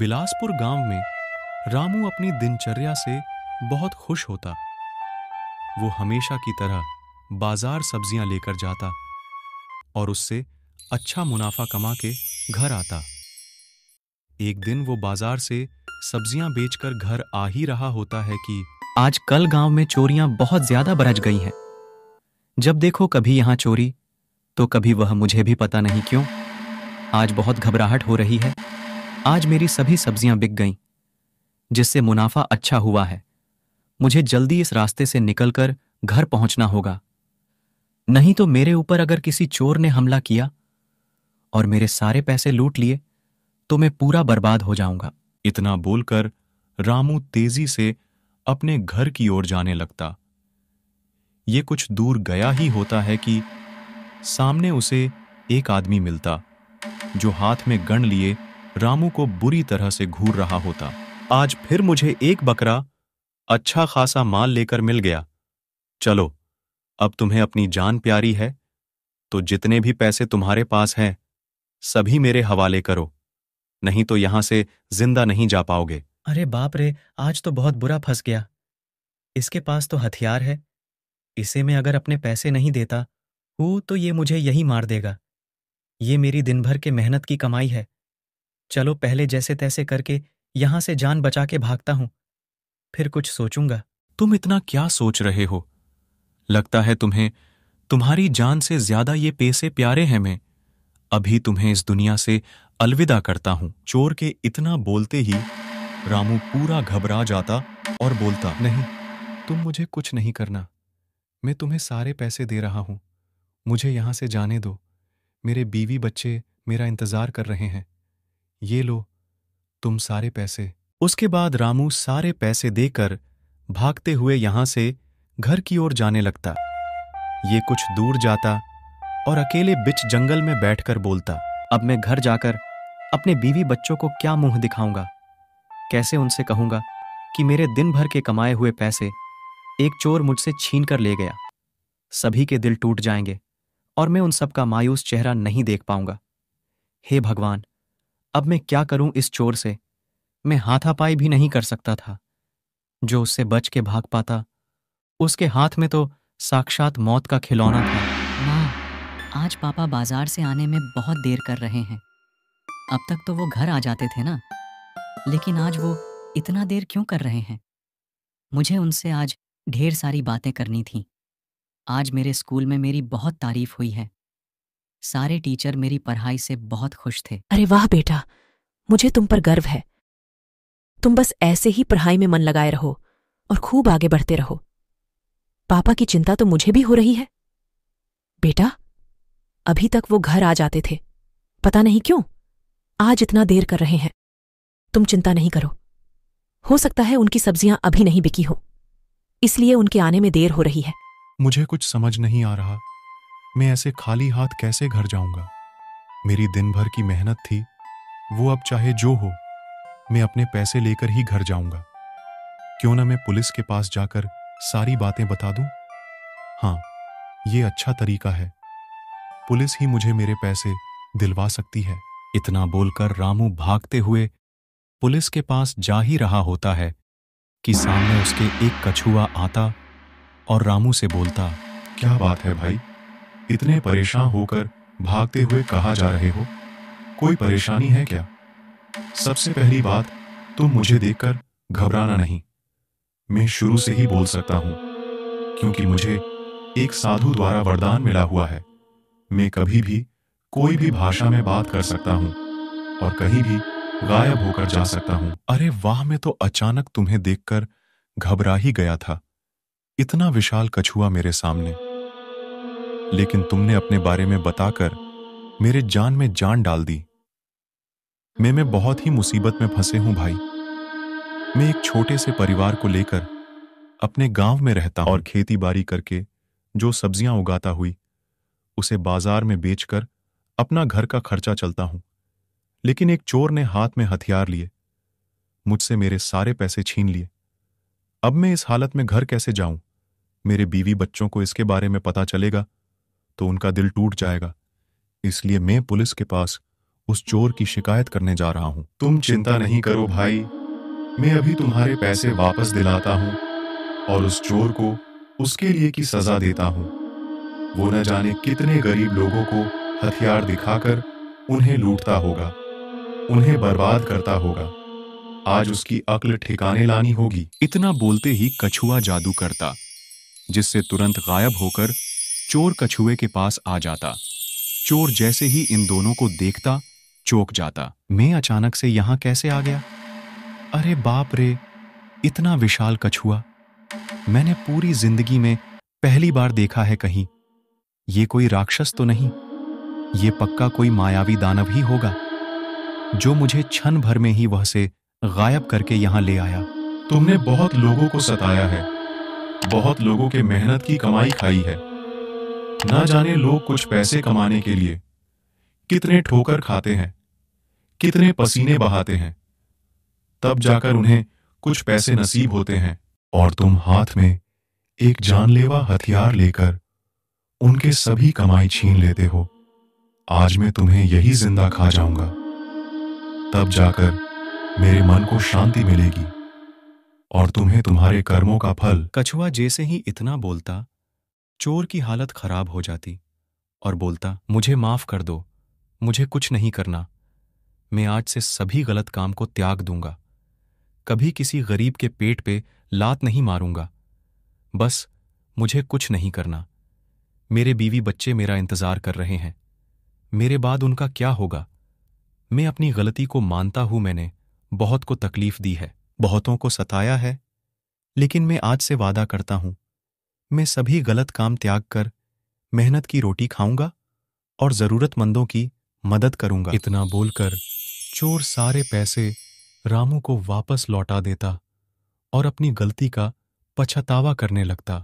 बिलासपुर गांव में रामू अपनी दिनचर्या से बहुत खुश होता वो हमेशा की तरह बाजार सब्जियां लेकर जाता और उससे अच्छा मुनाफा कमा के घर आता एक दिन वो बाजार से सब्जियां बेचकर घर आ ही रहा होता है कि आज कल गांव में चोरियां बहुत ज्यादा बरज गई हैं जब देखो कभी यहां चोरी तो कभी वह मुझे भी पता नहीं क्यों आज बहुत घबराहट हो रही है आज मेरी सभी सब्जियां बिक गईं जिससे मुनाफा अच्छा हुआ है मुझे जल्दी इस रास्ते से निकलकर घर पहुंचना होगा नहीं तो मेरे ऊपर अगर किसी चोर ने हमला किया और मेरे सारे पैसे लूट लिए तो मैं पूरा बर्बाद हो जाऊंगा इतना बोलकर रामू तेजी से अपने घर की ओर जाने लगता ये कुछ दूर गया ही होता है कि सामने उसे एक आदमी मिलता जो हाथ में गन लिए रामू को बुरी तरह से घूर रहा होता आज फिर मुझे एक बकरा अच्छा खासा माल लेकर मिल गया चलो अब तुम्हें अपनी जान प्यारी है तो जितने भी पैसे तुम्हारे पास हैं सभी मेरे हवाले करो नहीं तो यहां से जिंदा नहीं जा पाओगे अरे बाप रे आज तो बहुत बुरा फंस गया इसके पास तो हथियार है इसे मैं अगर अपने पैसे नहीं देता वो तो ये मुझे यही मार देगा ये मेरी दिन भर के मेहनत की कमाई है चलो पहले जैसे तैसे करके यहां से जान बचा के भागता हूं फिर कुछ सोचूंगा तुम इतना क्या सोच रहे हो लगता है तुम्हें तुम्हारी जान से ज्यादा ये पैसे प्यारे हैं मैं अभी तुम्हें इस दुनिया से अलविदा करता हूं चोर के इतना बोलते ही रामू पूरा घबरा जाता और बोलता नहीं तुम मुझे कुछ नहीं करना मैं तुम्हें सारे पैसे दे रहा हूं मुझे यहां से जाने दो मेरे बीवी बच्चे मेरा इंतजार कर रहे हैं ये लो तुम सारे पैसे उसके बाद रामू सारे पैसे देकर भागते हुए यहां से घर की ओर जाने लगता ये कुछ दूर जाता और अकेले बिच जंगल में बैठकर बोलता अब मैं घर जाकर अपने बीवी बच्चों को क्या मुंह दिखाऊंगा कैसे उनसे कहूंगा कि मेरे दिन भर के कमाए हुए पैसे एक चोर मुझसे छीन कर ले गया सभी के दिल टूट जाएंगे और मैं उन सबका मायूस चेहरा नहीं देख पाऊंगा हे भगवान अब मैं क्या करूं इस चोर से मैं हाथापाई भी नहीं कर सकता था जो उससे बच के भाग पाता उसके हाथ में तो साक्षात मौत का खिलौना था माँ आज पापा बाजार से आने में बहुत देर कर रहे हैं अब तक तो वो घर आ जाते थे ना लेकिन आज वो इतना देर क्यों कर रहे हैं मुझे उनसे आज ढेर सारी बातें करनी थी आज मेरे स्कूल में मेरी बहुत तारीफ हुई है सारे टीचर मेरी पढ़ाई से बहुत खुश थे अरे वाह बेटा मुझे तुम पर गर्व है तुम बस ऐसे ही पढ़ाई में मन लगाए रहो और खूब आगे बढ़ते रहो पापा की चिंता तो मुझे भी हो रही है बेटा अभी तक वो घर आ जाते थे पता नहीं क्यों आज इतना देर कर रहे हैं तुम चिंता नहीं करो हो सकता है उनकी सब्जियां अभी नहीं बिकी हो इसलिए उनके आने में देर हो रही है मुझे कुछ समझ नहीं आ रहा मैं ऐसे खाली हाथ कैसे घर जाऊंगा मेरी दिन भर की मेहनत थी वो अब चाहे जो हो मैं अपने पैसे लेकर ही घर जाऊंगा क्यों ना मैं पुलिस के पास जाकर सारी बातें बता दूं? हाँ ये अच्छा तरीका है पुलिस ही मुझे मेरे पैसे दिलवा सकती है इतना बोलकर रामू भागते हुए पुलिस के पास जा ही रहा होता है कि सामने उसके एक कछुआ आता और रामू से बोलता क्या बात है भाई इतने परेशान होकर भागते हुए कहा जा रहे हो कोई परेशानी है क्या सबसे पहली बात तुम मुझे देखकर घबराना नहीं मैं शुरू से ही बोल सकता हूं क्योंकि मुझे एक साधु द्वारा वरदान मिला हुआ है मैं कभी भी कोई भी भाषा में बात कर सकता हूं और कहीं भी गायब होकर जा सकता हूं अरे वाह मैं तो अचानक तुम्हें देखकर घबरा ही गया था इतना विशाल कछुआ मेरे सामने लेकिन तुमने अपने बारे में बताकर मेरे जान में जान डाल दी मैं मैं बहुत ही मुसीबत में फंसे हूं भाई मैं एक छोटे से परिवार को लेकर अपने गांव में रहता और खेती बाड़ी करके जो सब्जियां उगाता हुई उसे बाजार में बेचकर अपना घर का खर्चा चलता हूं लेकिन एक चोर ने हाथ में हथियार लिए मुझसे मेरे सारे पैसे छीन लिए अब मैं इस हालत में घर कैसे जाऊं मेरे बीवी बच्चों को इसके बारे में पता चलेगा तो उनका दिल टूट जाएगा इसलिए मैं पुलिस के पास उस चोर की शिकायत करने जा रहा हूँ तुम चिंता नहीं करो भाई मैं अभी तुम्हारे पैसे वापस दिलाता हूँ और उस चोर को उसके लिए की सजा देता हूँ वो न जाने कितने गरीब लोगों को हथियार दिखाकर उन्हें लूटता होगा उन्हें बर्बाद करता होगा आज उसकी अक्ल ठिकाने लानी होगी इतना बोलते ही कछुआ जादू करता जिससे तुरंत गायब होकर चोर कछुए के पास आ जाता चोर जैसे ही इन दोनों को देखता चौक जाता मैं अचानक से यहां कैसे आ गया अरे बाप रे इतना विशाल कछुआ मैंने पूरी जिंदगी में पहली बार देखा है कहीं ये कोई राक्षस तो नहीं ये पक्का कोई मायावी दानव ही होगा जो मुझे क्षण भर में ही वह से गायब करके यहां ले आया तुमने बहुत लोगों को सताया है बहुत लोगों के मेहनत की कमाई खाई है न जाने लोग कुछ पैसे कमाने के लिए कितने ठोकर खाते हैं कितने पसीने बहाते हैं तब जाकर उन्हें कुछ पैसे नसीब होते हैं और तुम हाथ में एक जानलेवा हथियार लेकर उनके सभी कमाई छीन लेते हो आज मैं तुम्हें यही जिंदा खा जाऊंगा तब जाकर मेरे मन को शांति मिलेगी और तुम्हें तुम्हारे कर्मों का फल कछुआ जैसे ही इतना बोलता चोर की हालत खराब हो जाती और बोलता मुझे माफ कर दो मुझे कुछ नहीं करना मैं आज से सभी गलत काम को त्याग दूंगा कभी किसी गरीब के पेट पे लात नहीं मारूंगा बस मुझे कुछ नहीं करना मेरे बीवी बच्चे मेरा इंतजार कर रहे हैं मेरे बाद उनका क्या होगा मैं अपनी गलती को मानता हूं मैंने बहुत को तकलीफ दी है बहुतों को सताया है लेकिन मैं आज से वादा करता हूं मैं सभी गलत काम त्याग कर मेहनत की रोटी खाऊंगा और ज़रूरतमंदों की मदद करूंगा इतना बोलकर चोर सारे पैसे रामू को वापस लौटा देता और अपनी गलती का पछतावा करने लगता